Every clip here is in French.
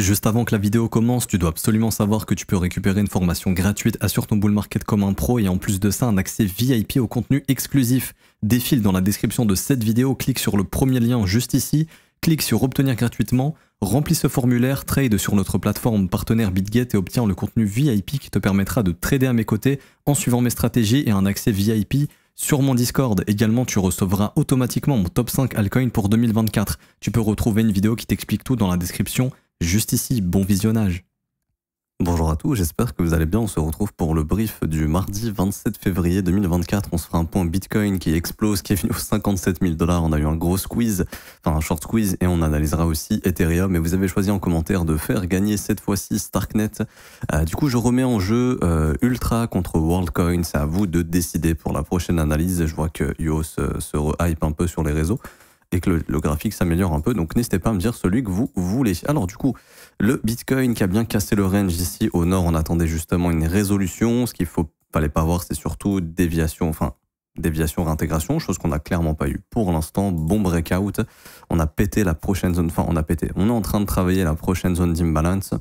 Juste avant que la vidéo commence, tu dois absolument savoir que tu peux récupérer une formation gratuite Assure ton bull market comme un pro et en plus de ça un accès VIP au contenu exclusif. Défile dans la description de cette vidéo, clique sur le premier lien juste ici, clique sur obtenir gratuitement, remplis ce formulaire, trade sur notre plateforme partenaire BitGet et obtiens le contenu VIP qui te permettra de trader à mes côtés en suivant mes stratégies et un accès VIP sur mon Discord, également, tu recevras automatiquement mon top 5 altcoin pour 2024. Tu peux retrouver une vidéo qui t'explique tout dans la description juste ici. Bon visionnage. Bonjour à tous, j'espère que vous allez bien. On se retrouve pour le brief du mardi 27 février 2024. On se fera un point Bitcoin qui explose, qui est fini aux 57 000 dollars. On a eu un gros squeeze, enfin un short squeeze, et on analysera aussi Ethereum. Mais vous avez choisi en commentaire de faire gagner cette fois-ci Starknet. Euh, du coup, je remets en jeu euh, Ultra contre WorldCoin. C'est à vous de décider pour la prochaine analyse. Je vois que Yo euh, se, se hype un peu sur les réseaux et que le, graphique s'améliore un peu. Donc n'hésitez pas à me dire celui que vous voulez. Alors du coup, le Bitcoin qui a bien cassé le range ici au nord, on attendait justement une résolution. Ce qu'il ne fallait pas voir, c'est surtout déviation, enfin déviation, réintégration, chose qu'on n'a clairement pas eu pour l'instant. Bon breakout, on a pété la prochaine zone, enfin on a pété, on est en train de travailler la prochaine zone d'imbalance.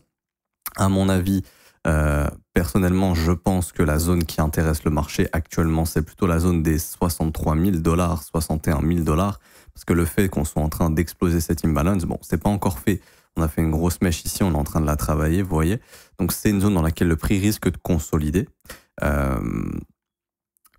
À mon avis, euh, personnellement, je pense que la zone qui intéresse le marché actuellement, c'est plutôt la zone des 63 000 dollars, 61 000 dollars. Parce que le fait qu'on soit en train d'exploser cette imbalance, bon, c'est pas encore fait. On a fait une grosse mèche ici, on est en train de la travailler, vous voyez. Donc c'est une zone dans laquelle le prix risque de consolider. Euh,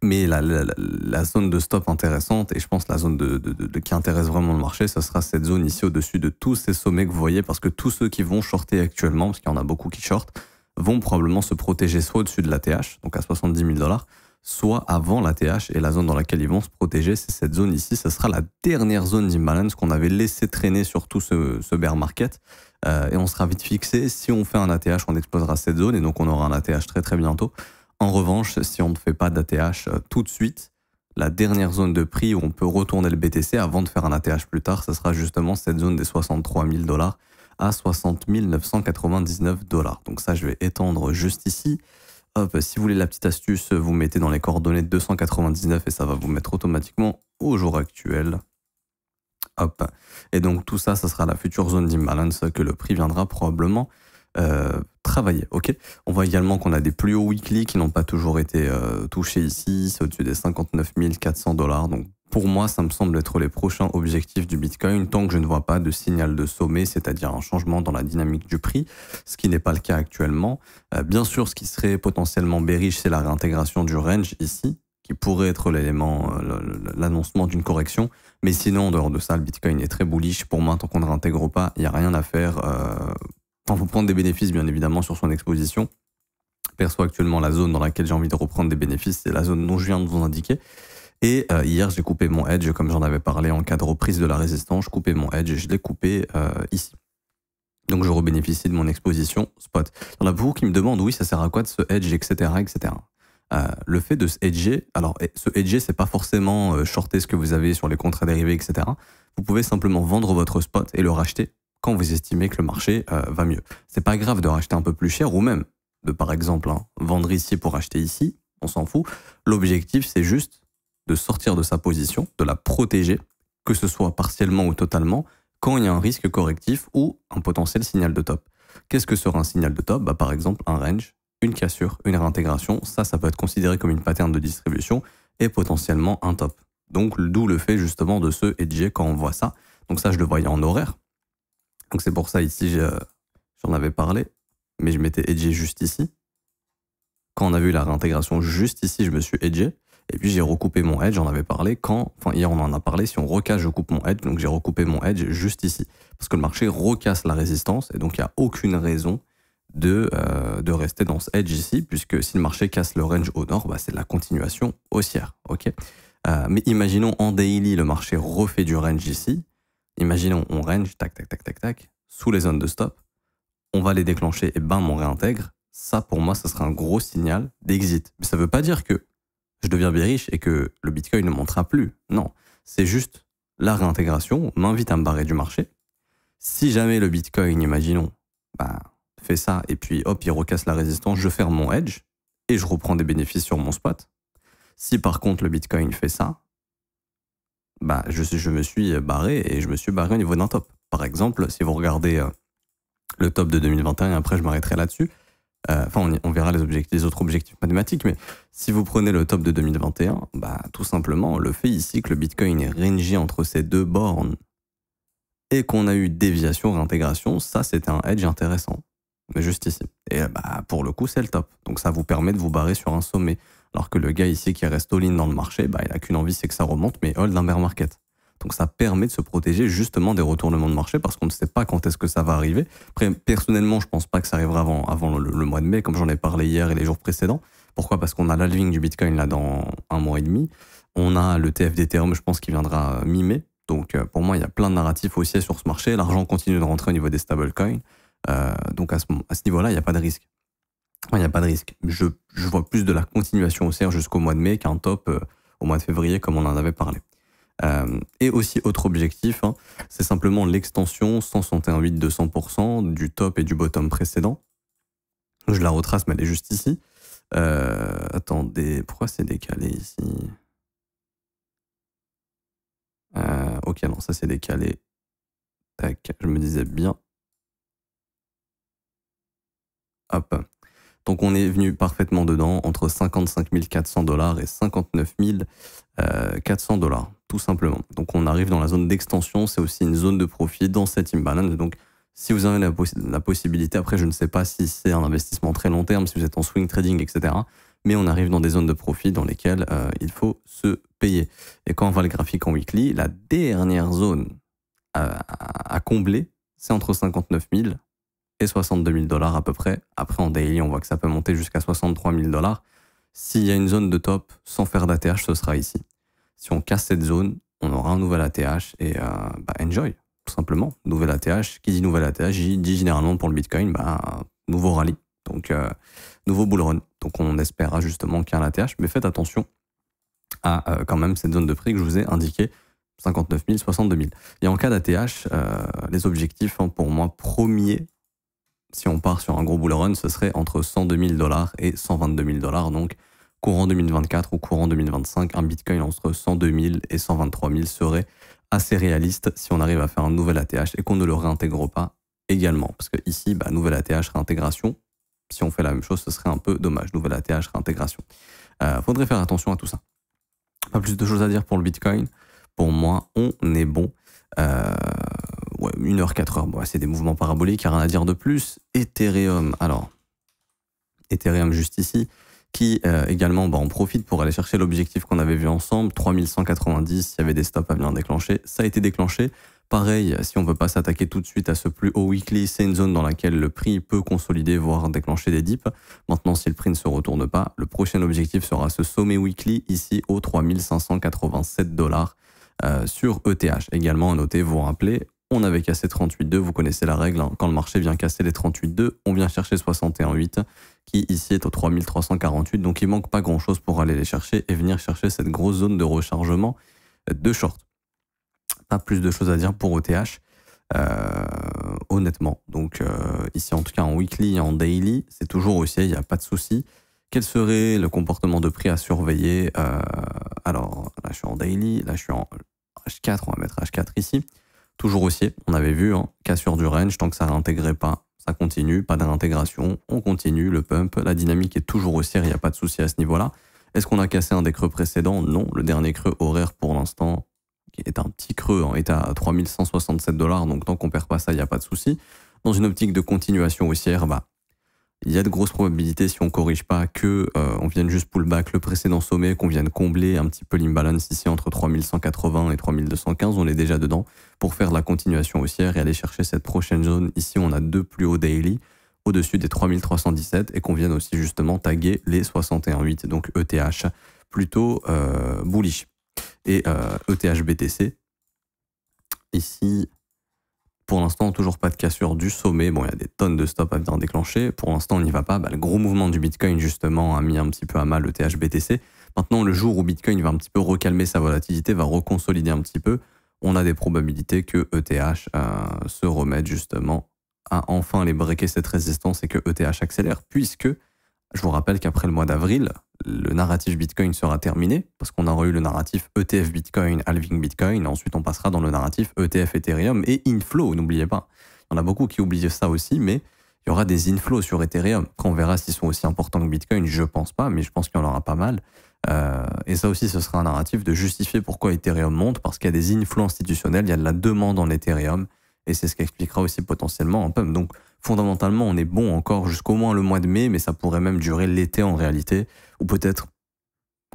mais la, zone de stop intéressante, et je pense la zone de, qui intéresse vraiment le marché, ce sera cette zone ici au-dessus de tous ces sommets que vous voyez, parce que tous ceux qui vont shorter actuellement, parce qu'il y en a beaucoup qui shortent, vont probablement se protéger soit au-dessus de la TH, donc à 70 000 dollars, soit avant l'ATH Et la zone dans laquelle ils vont se protéger, c'est cette zone ici. ce sera la dernière zone d'imbalance qu'on avait laissé traîner sur tout ce, bear market. Euh, et on sera vite fixé. Si on fait un ATH, on explosera cette zone et donc on aura un ATH très très bientôt. En revanche, si on ne fait pas d'ATH euh, tout de suite, la dernière zone de prix où on peut retourner le BTC avant de faire un ATH plus tard, ce sera justement cette zone des 63 000 dollars à 60 999 dollars. Donc ça, je vais étendre juste ici si vous voulez la petite astuce, vous mettez dans les coordonnées 299 et ça va vous mettre automatiquement au jour actuel. Hop. Et donc tout ça, ça sera la future zone d'imbalance que le prix viendra probablement euh, travailler. Ok. On voit également qu'on a des plus hauts weekly qui n'ont pas toujours été euh, touchés ici, c'est au-dessus des 59 400 dollars, donc pour moi, ça me semble être les prochains objectifs du Bitcoin tant que je ne vois pas de signal de sommet, c'est-à-dire un changement dans la dynamique du prix, ce qui n'est pas le cas actuellement. Euh, bien sûr, ce qui serait potentiellement bearish, c'est la réintégration du range ici, qui pourrait être l'élément, euh, l'annoncement d'une correction. Mais sinon, en dehors de ça, le Bitcoin est très bullish. Pour moi, tant qu'on ne réintègre pas, il n'y a rien à faire. Euh, il faut prendre des bénéfices, bien évidemment, sur son exposition. Perçois actuellement la zone dans laquelle j'ai envie de reprendre des bénéfices, c'est la zone dont je viens de vous indiquer. Et euh, hier, j'ai coupé mon edge, comme j'en avais parlé en cas de reprise de la résistance, je coupais mon edge et je l'ai coupé euh, ici. Donc je rebénéficie de mon exposition spot. Il y en a beaucoup qui me demandent, oui, ça sert à quoi de se edge, etc. etc. Euh, le fait de se hedger, alors ce hedger, c'est pas forcément shorter ce que vous avez sur les contrats dérivés, etc. Vous pouvez simplement vendre votre spot et le racheter quand vous estimez que le marché va mieux. C'est pas grave de racheter un peu plus cher ou même de par exemple hein, vendre ici pour acheter ici, on s'en fout. L'objectif, c'est juste de sortir de sa position, de la protéger, que ce soit partiellement ou totalement, quand il y a un risque correctif ou un potentiel signal de top. Qu'est-ce que sera un signal de top bah, Par exemple, un range, une cassure, une réintégration, ça, ça peut être considéré comme une pattern de distribution et potentiellement un top. Donc, d'où le fait justement de se edger quand on voit ça. Donc, ça, je le voyais en horaire. Donc, c'est pour ça ici, j'en avais parlé, mais je m'étais edgé juste ici. Quand on a vu la réintégration juste ici, je me suis edgé. Et puis j'ai recoupé mon edge, j'en avais parlé quand, enfin hier on en a parlé, si on recasse, je coupe mon edge, donc j'ai recoupé mon edge juste ici. Parce que le marché recasse la résistance, et donc il n'y a aucune raison de, euh, de rester dans ce edge ici, puisque si le marché casse le range au nord, bah, c'est de la continuation haussière. ok euh, mais imaginons en daily, le marché refait du range ici. Imaginons on range, tac, tac, tac, tac, tac, sous les zones de stop. On va les déclencher, et bam, on réintègre. Ça, pour moi, ça sera un gros signal d'exit. Mais ça ne veut pas dire que je deviens bien riche et que le Bitcoin ne montera plus. Non, c'est juste la réintégration, m'invite à me barrer du marché. Si jamais le Bitcoin, imaginons, bah, fait ça et puis hop, il recasse la résistance, je ferme mon edge et je reprends des bénéfices sur mon spot. Si par contre le Bitcoin fait ça, bah, je, je me suis barré et je me suis barré au niveau d'un top. Par exemple, si vous regardez euh, le top de 2021, après je m'arrêterai là-dessus, euh, enfin, on, verra les, autres objectifs mathématiques, mais si vous prenez le top de 2021, bah, tout simplement, le fait ici que le Bitcoin est rangé entre ces deux bornes et qu'on a eu déviation, réintégration, ça, c'était un edge intéressant. Mais juste ici. Et bah, pour le coup, c'est le top. Donc, ça vous permet de vous barrer sur un sommet. Alors que le gars ici qui reste all-in dans le marché, bah, il n'a qu'une envie, c'est que ça remonte, mais hold un bear market. Donc ça permet de se protéger justement des retournements de marché parce qu'on ne sait pas quand est-ce que ça va arriver. Après, personnellement, je ne pense pas que ça arrivera avant, avant le, mois de mai, comme j'en ai parlé hier et les jours précédents. Pourquoi Parce qu'on a l'alving du Bitcoin là dans un mois et demi. On a le TFD je pense, qui viendra euh, mi-mai. Donc euh, pour moi, il y a plein de narratifs aussi sur ce marché. L'argent continue de rentrer au niveau des stablecoins. Euh, donc à ce, niveau-là, il n'y a pas de risque. Il n'y a pas de risque. Je, vois plus de la continuation au CER jusqu'au mois de mai qu'un top au mois de février, comme on en avait parlé. Euh, et aussi, autre objectif, hein, c'est simplement l'extension 161.8 de 100% du top et du bottom précédent. Je la retrace, mais elle est juste ici. Euh, attendez, pourquoi c'est décalé ici euh, Ok, non, ça c'est décalé. Tac, je me disais bien. Hop. Donc on est venu parfaitement dedans, entre 55 400 dollars et 59 400 dollars tout simplement. Donc on arrive dans la zone d'extension, c'est aussi une zone de profit dans cette imbalance. Donc si vous avez la, possibilité, après je ne sais pas si c'est un investissement très long terme, si vous êtes en swing trading, etc. Mais on arrive dans des zones de profit dans lesquelles euh, il faut se payer. Et quand on voit le graphique en weekly, la dernière zone à, à combler, c'est entre 59 000 et 62 000 dollars à peu près. Après en daily, on voit que ça peut monter jusqu'à 63 000 dollars. S'il y a une zone de top sans faire d'ATH, ce sera ici. Si on casse cette zone, on aura un nouvel ATH et euh, bah, enjoy, tout simplement. Nouvel ATH, qui dit nouvel ATH, dit généralement pour le Bitcoin, bah, nouveau rallye, donc euh, nouveau bull run. Donc on espérera justement qu'il y a un ATH, mais faites attention à euh, quand même cette zone de prix que je vous ai indiquée, 59 000, 62 000. Et en cas d'ATH, les objectifs hein, pour moi, premier, si on part sur un gros bull run, ce serait entre 102 000 dollars et 122 000 dollars, donc courant 2024 ou courant 2025, un Bitcoin entre 102 000 et 123 000 serait assez réaliste si on arrive à faire un nouvel ATH et qu'on ne le réintègre pas également. Parce que ici, bah, nouvel ATH réintégration, si on fait la même chose, ce serait un peu dommage. Nouvel ATH réintégration. Euh, faudrait faire attention à tout ça. Pas plus de choses à dire pour le Bitcoin. Pour moi, on est bon. Euh, 1 heure, 4 heures, bon, c'est des mouvements paraboliques, rien à dire de plus. Ethereum, alors, Ethereum juste ici qui euh, également on bah, profite pour aller chercher l'objectif qu'on avait vu ensemble, 3190, il y avait des stops à venir déclencher, ça a été déclenché. Pareil, si on ne veut pas s'attaquer tout de suite à ce plus haut weekly, c'est une zone dans laquelle le prix peut consolider, voire déclencher des dips. Maintenant, si le prix ne se retourne pas, le prochain objectif sera ce sommet weekly ici au 3587 dollars euh, sur ETH. Également à noter, vous vous rappelez, on avait cassé 38,2, vous connaissez la règle, hein. quand le marché vient casser les 38,2, on vient chercher 61,8 ici est au 3348, donc il manque pas grand-chose pour aller les chercher et venir chercher cette grosse zone de rechargement de short. Pas plus de choses à dire pour OTH, euh, honnêtement. Donc euh, ici en tout cas en weekly et en daily, c'est toujours aussi, il n'y a pas de souci. Quel serait le comportement de prix à surveiller euh, Alors là je suis en daily, là je suis en H4, on va mettre H4 ici toujours haussier. On avait vu, hein, cassure du range, tant que ça n'intégrait pas, ça continue, pas d'intégration, on continue, le pump, la dynamique est toujours haussière, il n'y a pas de souci à ce niveau-là. Est-ce qu'on a cassé un des creux précédents Non, le dernier creux horaire pour l'instant, qui est un petit creux, hein, est à 3167 dollars, donc tant qu'on perd pas ça, il n'y a pas de souci. Dans une optique de continuation haussière, bah, il y a de grosses probabilités, si on ne corrige pas, que euh, on vienne juste pullback le précédent sommet, qu'on vienne combler un petit peu l'imbalance ici entre 3180 et 3215, on est déjà dedans, pour faire la continuation haussière et aller chercher cette prochaine zone. Ici, on a deux plus hauts daily au-dessus des 3317 et qu'on vienne aussi justement taguer les 61.8, donc ETH, plutôt euh, bullish. Et ETH euh, e BTC, ici, pour l'instant, toujours pas de cassure du sommet. Bon, il y a des tonnes de stops à venir déclencher. Pour l'instant, on n'y va pas. Bah, le gros mouvement du Bitcoin, justement, a mis un petit peu à mal le btc Maintenant, le jour où Bitcoin va un petit peu recalmer sa volatilité, va reconsolider un petit peu, on a des probabilités que ETH euh, se remette justement à enfin les breaker cette résistance et que ETH accélère, puisque je vous rappelle qu'après le mois d'avril, le narratif Bitcoin sera terminé, parce qu'on aura eu le narratif ETF Bitcoin, halving Bitcoin, ensuite on passera dans le narratif ETF Ethereum et inflow, n'oubliez pas. Il y en a beaucoup qui oublient ça aussi, mais il y aura des inflows sur Ethereum. qu'on on verra s'ils sont aussi importants que Bitcoin, je pense pas, mais je pense qu'il y en aura pas mal. Euh, et ça aussi, ce sera un narratif de justifier pourquoi Ethereum monte, parce qu'il y a des inflows institutionnels, il y a de la demande en Ethereum, et c'est ce qui aussi potentiellement un peu. Donc, fondamentalement, on est bon encore jusqu'au moins le mois de mai, mais ça pourrait même durer l'été en réalité, ou peut-être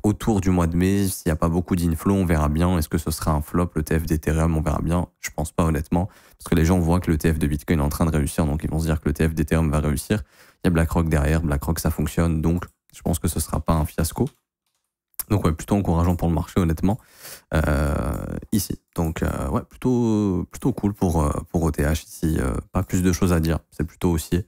autour du mois de mai, s'il n'y a pas beaucoup d'inflow, on verra bien. Est-ce que ce sera un flop, le TF d'Ethereum On verra bien. Je pense pas honnêtement, parce que les gens voient que le TF de Bitcoin est en train de réussir, donc ils vont se dire que le TF d'Ethereum va réussir. Il y a BlackRock derrière, BlackRock ça fonctionne, donc je pense que ce sera pas un fiasco. Donc ouais, plutôt encourageant pour le marché honnêtement euh, ici. Donc euh, ouais, plutôt plutôt cool pour euh, pour OTH ici. pas plus de choses à dire, c'est plutôt haussier.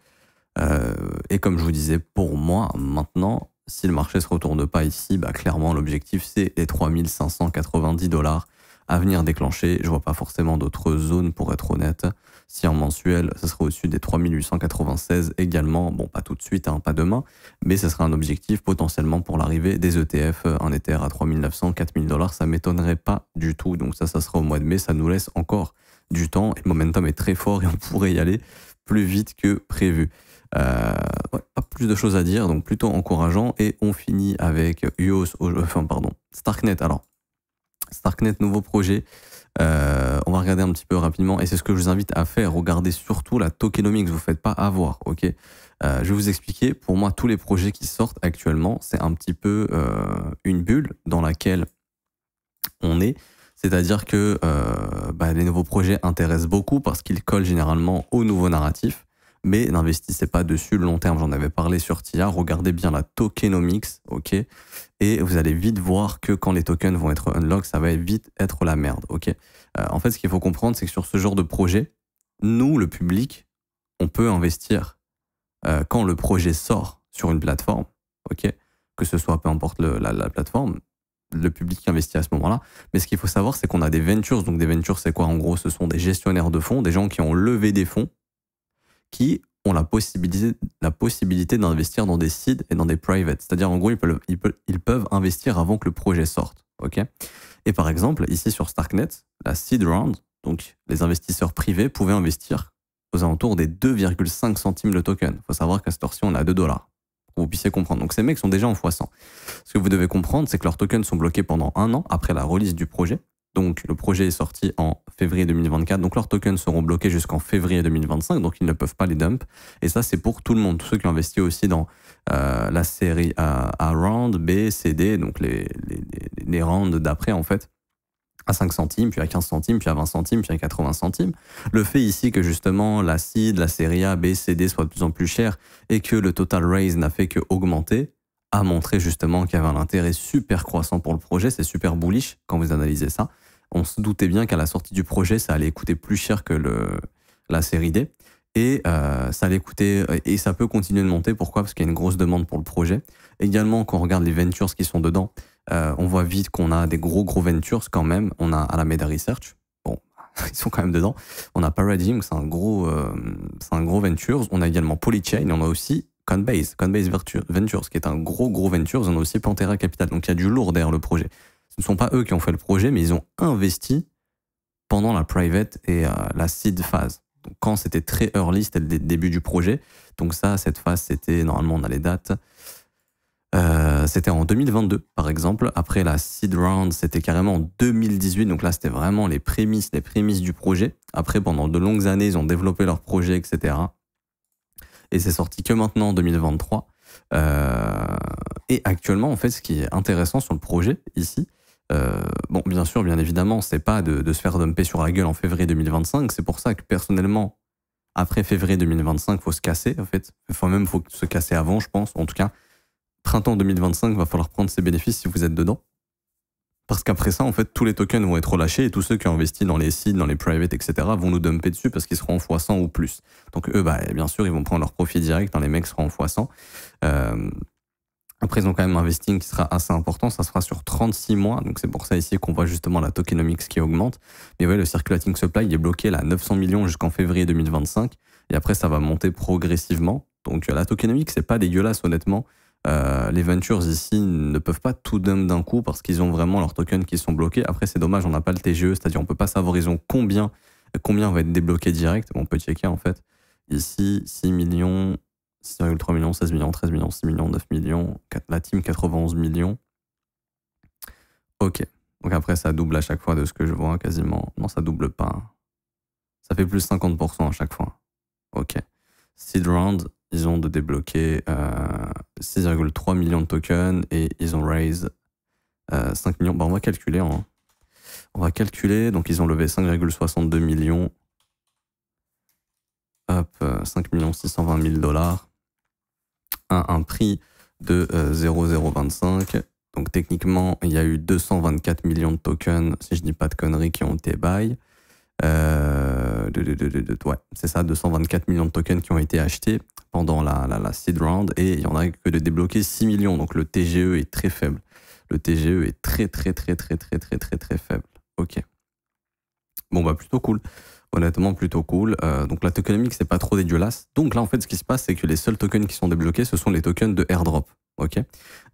et comme je vous disais, pour moi maintenant, si le marché se retourne pas ici, bah clairement l'objectif c'est les 3590 dollars à venir déclencher. Je vois pas forcément d'autres zones pour être honnête. Si en mensuel, ça sera au-dessus des 3896 également, bon, pas tout de suite, hein, pas demain, mais ça sera un objectif potentiellement pour l'arrivée des ETF, euh, en Ether à 3900, 4000 dollars, ça m'étonnerait pas du tout. Donc ça, ça sera au mois de mai, ça nous laisse encore du temps et le momentum est très fort et on pourrait y aller plus vite que prévu. Euh, pas plus de choses à dire, donc plutôt encourageant. Et on finit avec EOS, enfin pardon, Starknet. Alors, Starknet, nouveau projet euh, on va regarder un petit peu rapidement, et c'est ce que je vous invite à faire. Regardez surtout la tokenomics, vous ne faites pas avoir, ok euh, Je vais vous expliquer, pour moi, tous les projets qui sortent actuellement, c'est un petit peu euh, une bulle dans laquelle on est. C'est-à-dire que bah, les nouveaux projets intéressent beaucoup parce qu'ils collent généralement au nouveau narratif mais n'investissez pas dessus long terme. J'en avais parlé sur TIA, regardez bien la tokenomics, ok Et vous allez vite voir que quand les tokens vont être unlocked, ça va vite être la merde, ok euh, En fait, ce qu'il faut comprendre, c'est que sur ce genre de projet, nous, le public, on peut investir euh, quand le projet sort sur une plateforme, ok Que ce soit, peu importe la plateforme, le public investit à ce moment-là. Mais ce qu'il faut savoir, c'est qu'on a des ventures. Donc des ventures, c'est quoi En gros, ce sont des gestionnaires de fonds, des gens qui ont levé des fonds qui ont la possibilité, la possibilité d'investir dans des seeds et dans des PRIVATE, C'est-à-dire, en gros, ils peuvent, investir avant que le projet sorte. et par exemple, ici sur Starknet, la seed round, donc les investisseurs privés pouvaient investir aux alentours des 2,5 centimes le token. Il faut savoir qu'à cette heure-ci, on a 2 dollars. Pour que vous puissiez comprendre. Donc ces mecs sont déjà en x100. Ce que vous devez comprendre, c'est que leurs tokens sont bloqués pendant un an après la release du projet. Donc le projet est sorti en février 2024. Donc leurs tokens seront bloqués jusqu'en février 2025. Donc ils ne peuvent pas les dump. Et ça, c'est pour tout le monde. Tous ceux qui ont investi aussi dans euh, la série A, euh, A, round, B, C, D, donc les, les, rounds d'après en fait à 5 centimes, puis à 15 centimes, puis à 20 centimes, puis à 80 centimes. Le fait ici que justement la seed, la série A, B, C, D soit de plus en plus chère et que le total raise n'a fait qu'augmenter, a montré justement qu'il y avait un intérêt super croissant pour le projet. C'est super bullish quand vous analysez ça. On se doutait bien qu'à la sortie du projet, ça allait coûter plus cher que la série D. Et euh, ça allait euh, et ça peut continuer de monter. Pourquoi Parce qu'il y a une grosse demande pour le projet. Également, quand on regarde les ventures qui sont dedans, euh, on voit vite qu'on a des gros gros ventures quand même. On a Alameda Research, bon, ils sont quand même dedans. On a Paradigm, c'est un gros, c'est un gros ventures. On a également Polychain, on a aussi Conbase, Conbase Ventures, qui est un gros gros ventures. On a aussi Pantera Capital. Donc il y a du lourd derrière le projet ne sont pas eux qui ont fait le projet, mais ils ont investi pendant la private et euh, la seed phase. Donc quand c'était très early, c'était le début du projet. Donc ça, cette phase, c'était, normalement on a les dates, euh, c'était en 2022 par exemple. Après la seed round, c'était carrément en 2018. Donc là, c'était vraiment les prémices, les prémices du projet. Après, pendant de longues années, ils ont développé leur projet, etc. Et c'est sorti que maintenant en 2023. Euh, et actuellement, en fait, ce qui est intéressant sur le projet ici, euh, bon, bien sûr, bien évidemment, c'est pas de, se faire dumper sur la gueule en février 2025. C'est pour ça que personnellement, après février 2025, faut se casser, en fait. Enfin, même faut se casser avant, je pense. En tout cas, printemps 2025, va falloir prendre ses bénéfices si vous êtes dedans. Parce qu'après ça, en fait, tous les tokens vont être relâchés et tous ceux qui ont investi dans les sites dans les private, etc., vont nous dumper dessus parce qu'ils seront en x100 ou plus. Donc eux, bah, bien sûr, ils vont prendre leur profit direct dans hein, les mecs seront en x100. Euh, après, ils ont quand même un vesting qui sera assez important. Ça sera sur 36 mois. Donc, c'est pour ça ici qu'on voit justement la tokenomics qui augmente. Mais vous voyez, le circulating supply, est bloqué là, à 900 millions jusqu'en février 2025. Et après, ça va monter progressivement. Donc, euh, la tokenomics, c'est pas dégueulasse, honnêtement. Euh, les ventures ici ne peuvent pas tout dump d'un coup parce qu'ils ont vraiment leurs tokens qui sont bloqués. Après, c'est dommage, on n'a pas le TGE, c'est-à-dire on peut pas savoir ils ont combien, combien va être débloqué direct. on peut checker en fait. Ici, 6 millions, 6,3 millions, 16 millions, 13 millions, 6 millions, 9 millions. 4, la team, 91 millions. Ok. Donc après, ça double à chaque fois de ce que je vois quasiment. Non, ça double pas. Ça fait plus 50% à chaque fois. Ok. Seed Round, ils ont de débloquer 6,3 euh, millions de tokens et ils ont raise 5 euh, millions. Bah, on va calculer. Hein. On va calculer. Donc ils ont levé 5,62 millions Hop, 5 620 000 dollars à un prix de 0,025. Euh, Donc techniquement, il y a eu 224 millions de tokens, si je dis pas de conneries, qui ont été buy. Euh, ouais, c'est ça, 224 millions de tokens qui ont été achetés pendant la, la, seed round et il y en a que de débloquer 6 millions. Donc le TGE est très faible. Le TGE est très très très très très très très très, très faible. Ok. Bon bah plutôt cool honnêtement plutôt cool. Euh, donc la tokenomics c'est pas trop dégueulasse. Donc là en fait ce qui se passe c'est que les seuls tokens qui sont débloqués ce sont les tokens de airdrop. Ok.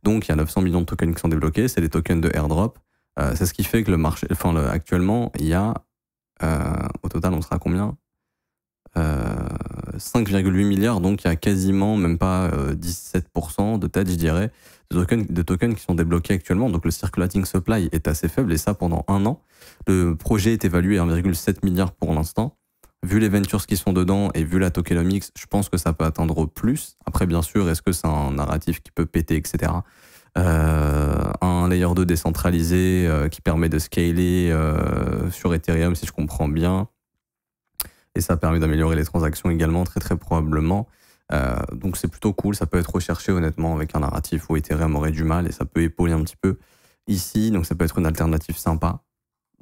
Donc il y a 900 millions de tokens qui sont débloqués, c'est des tokens de airdrop. Euh, c'est ce qui fait que le marché, enfin actuellement il y a euh, au total on sera combien 5,8 milliards, donc il y a quasiment même pas 17% euh, de tête, je dirais, de tokens, qui sont débloqués actuellement. Donc le circulating supply est assez faible et ça pendant un an. Le projet est évalué à 1,7 milliard pour l'instant. Vu les ventures qui sont dedans et vu la tokenomics, je pense que ça peut atteindre plus. Après, bien sûr, est-ce que c'est un narratif qui peut péter, etc. Euh, un layer 2 décentralisé euh, qui permet de scaler sur Ethereum, si je comprends bien et ça permet d'améliorer les transactions également très très probablement. Euh, donc c'est plutôt cool, ça peut être recherché honnêtement avec un narratif où Ethereum aurait du mal et ça peut épauler un petit peu ici, donc ça peut être une alternative sympa.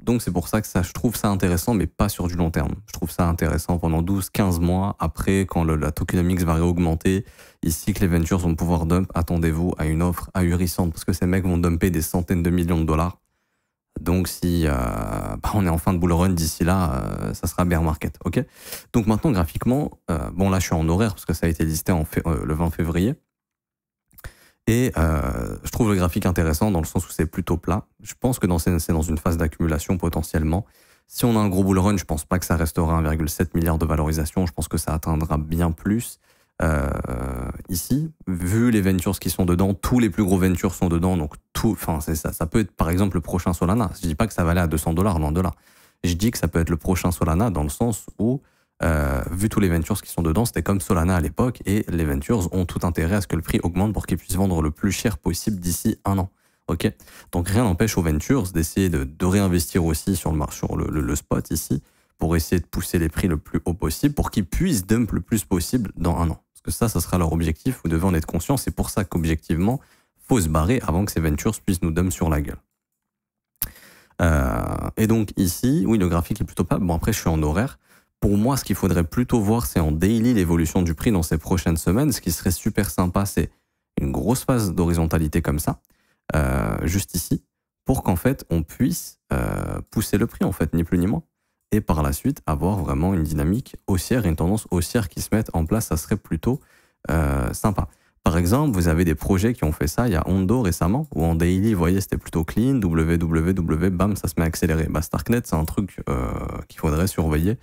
Donc c'est pour ça que ça, je trouve ça intéressant, mais pas sur du long terme. Je trouve ça intéressant pendant 12-15 mois. Après, quand le, la tokenomics va réaugmenter, ici que les ventures vont pouvoir dump, attendez-vous à une offre ahurissante, parce que ces mecs vont dumper des centaines de millions de dollars donc si euh, bah, on est en fin de bull run d'ici là, euh, ça sera bear market. Donc maintenant graphiquement, euh, bon là je suis en horaire parce que ça a été listé le 20 février. Et je trouve le graphique intéressant dans le sens où c'est plutôt plat. Je pense que c'est dans une phase d'accumulation potentiellement. Si on a un gros bull run, je pense pas que ça restera 1,7 milliard de valorisation. Je pense que ça atteindra bien plus. Euh, ici, vu les ventures qui sont dedans, tous les plus gros ventures sont dedans, donc tout, enfin c'est ça, ça peut être par exemple le prochain Solana. Je dis pas que ça va aller à 200 dollars, loin de là. Je dis que ça peut être le prochain Solana dans le sens où, euh, vu tous les ventures qui sont dedans, c'était comme Solana à l'époque et les ventures ont tout intérêt à ce que le prix augmente pour qu'ils puissent vendre le plus cher possible d'ici un an. Ok, donc rien n'empêche aux ventures d'essayer de, réinvestir aussi sur le sur le, le spot ici pour essayer de pousser les prix le plus haut possible pour qu'ils puissent dump le plus possible dans un an que ça, ça sera leur objectif, vous devez en être conscient, c'est pour ça qu'objectivement, faut se barrer avant que ces ventures puissent nous donner sur la gueule. Euh, et donc ici, oui, le graphique est plutôt pas. Bon, après, je suis en horaire. Pour moi, ce qu'il faudrait plutôt voir, c'est en daily l'évolution du prix dans ces prochaines semaines. Ce qui serait super sympa, c'est une grosse phase d'horizontalité comme ça, euh, juste ici, pour qu'en fait, on puisse euh, pousser le prix, en fait, ni plus ni moins et par la suite avoir vraiment une dynamique haussière une tendance haussière qui se mette en place, ça serait plutôt euh, sympa. Par exemple, vous avez des projets qui ont fait ça, il y a Ondo récemment, où en daily, vous voyez, c'était plutôt clean, www, bam, ça se met à accélérer. Bah, Starknet, c'est un truc euh, qu'il faudrait surveiller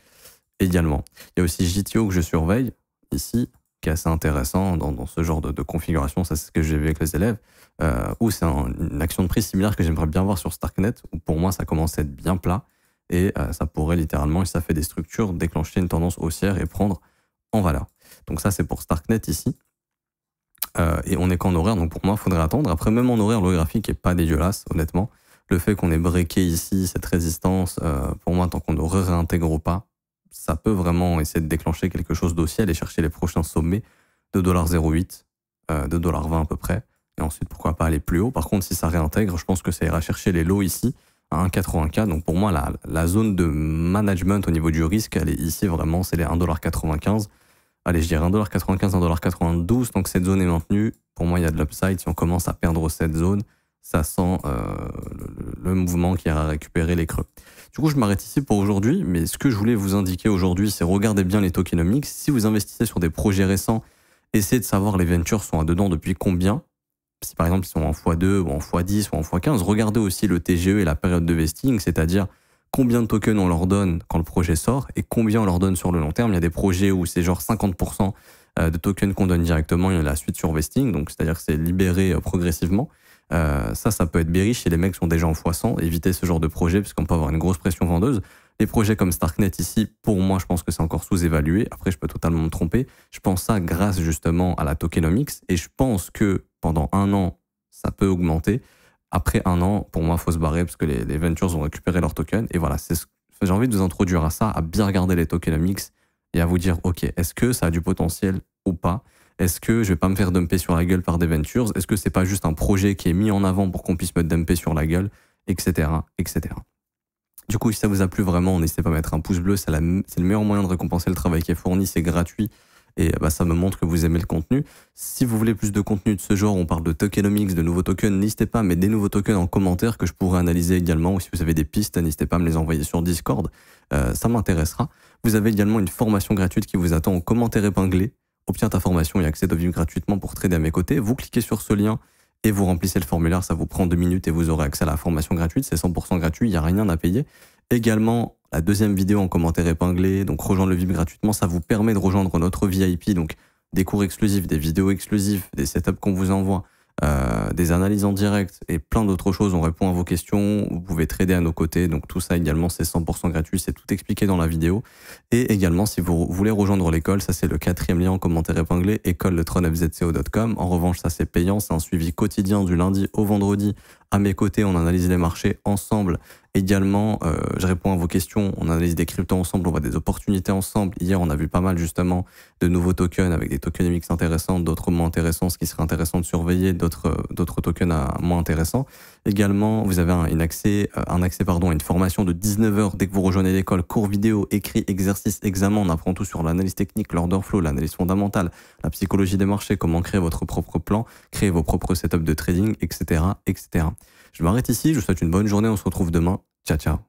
également. Il y a aussi JTO que je surveille, ici, qui est assez intéressant dans, ce genre de, configuration, ça c'est ce que j'ai vu avec les élèves, euh, où c'est une action de prix similaire que j'aimerais bien voir sur Starknet, où pour moi ça commence à être bien plat, et euh, ça pourrait littéralement, et ça fait des structures, déclencher une tendance haussière et prendre en valeur. Donc ça, c'est pour Starknet ici. Euh, et on est qu'en horaire, donc pour moi, il faudrait attendre. Après, même en horaire, le graphique n'est pas dégueulasse, honnêtement. Le fait qu'on ait breaké ici cette résistance, euh, pour moi, tant qu'on ne réintègre pas, ça peut vraiment essayer de déclencher quelque chose d'aussi, aller chercher les prochains sommets de $0,08, de $20 à peu près. Et ensuite, pourquoi pas aller plus haut. Par contre, si ça réintègre, je pense que ça ira chercher les lots ici à 1,84. Donc pour moi, la, la, zone de management au niveau du risque, elle est ici vraiment, c'est les 1,95$. Allez, je dirais 1,95$, 1,92$. Donc cette zone est maintenue. Pour moi, il y a de l'upside. Si on commence à perdre cette zone, ça sent euh, le, mouvement qui a récupéré les creux. Du coup, je m'arrête ici pour aujourd'hui, mais ce que je voulais vous indiquer aujourd'hui, c'est regardez bien les tokenomics. Si vous investissez sur des projets récents, essayez de savoir les ventures sont à dedans depuis combien si par exemple ils sont en x2 ou en x10 ou en x15, regardez aussi le TGE et la période de vesting, c'est-à-dire combien de tokens on leur donne quand le projet sort et combien on leur donne sur le long terme. Il y a des projets où c'est genre 50% euh, de tokens qu'on donne directement, il y a la suite sur vesting, donc c'est-à-dire que c'est libéré euh, progressivement. Euh, ça, ça peut être bériche et les mecs sont déjà en x100. Évitez ce genre de projet parce qu'on peut avoir une grosse pression vendeuse. Les projets comme Starknet ici, pour moi, je pense que c'est encore sous-évalué. Après, je peux totalement me tromper. Je pense ça grâce justement à la tokenomics et je pense que pendant un an, ça peut augmenter. Après un an, pour moi, faut se barrer parce que les, ventures ont récupéré leurs tokens. Et voilà, j'ai envie de vous introduire à ça, à bien regarder les tokenomics et à vous dire, OK, est-ce que ça a du potentiel ou pas Est-ce que je vais pas me faire dumper sur la gueule par des ventures Est-ce que c'est pas juste un projet qui est mis en avant pour qu'on puisse me dumper sur la gueule Etc. etc. Du coup, si ça vous a plu vraiment, n'hésitez pas à mettre un pouce bleu, c'est le meilleur moyen de récompenser le travail qui est fourni, c'est gratuit. Et euh, bah, ça me montre que vous aimez le contenu. Si vous voulez plus de contenu de ce genre, on parle de tokenomics, de nouveaux tokens, n'hésitez pas à des nouveaux tokens en commentaire que je pourrais analyser également. Ou si vous avez des pistes, n'hésitez pas à me les envoyer sur Discord. Euh, ça m'intéressera. Vous avez également une formation gratuite qui vous attend en commentaire épinglé. obtient ta formation et accès au VIM gratuitement pour trader à mes côtés. Vous cliquez sur ce lien et vous remplissez le formulaire. Ça vous prend deux minutes et vous aurez accès à la formation gratuite. C'est 100% gratuit, il n'y a rien à payer. Également, la deuxième vidéo en commentaire épinglé. Donc rejoindre le VIP gratuitement, ça vous permet de rejoindre notre VIP. Donc des cours exclusifs, des vidéos exclusives, des setups qu'on vous envoie, euh, des analyses en direct et plein d'autres choses. On répond à vos questions, vous pouvez trader à nos côtés. Donc tout ça également, c'est 100% gratuit, c'est tout expliqué dans la vidéo. Et également, si vous voulez rejoindre l'école, ça c'est le quatrième lien en commentaire épinglé, école En revanche, ça c'est payant, c'est un suivi quotidien du lundi au vendredi à mes côtés, on analyse les marchés ensemble. Également, euh, je réponds à vos questions, on analyse des cryptos ensemble, on voit des opportunités ensemble. Hier, on a vu pas mal justement de nouveaux tokens avec des tokens mix intéressants, d'autres moins intéressants, ce qui serait intéressant de surveiller, d'autres euh, tokens moins intéressants. Également, vous avez un, accès, euh, un accès pardon, à une formation de 19 heures dès que vous rejoignez l'école. Cours vidéo, écrit, exercice, examen. On apprend tout sur l'analyse technique, l'order flow, l'analyse fondamentale, la psychologie des marchés, comment créer votre propre plan, créer vos propres setups de trading, etc. etc. Je m'arrête ici. Je vous souhaite une bonne journée. On se retrouve demain. Ciao, ciao.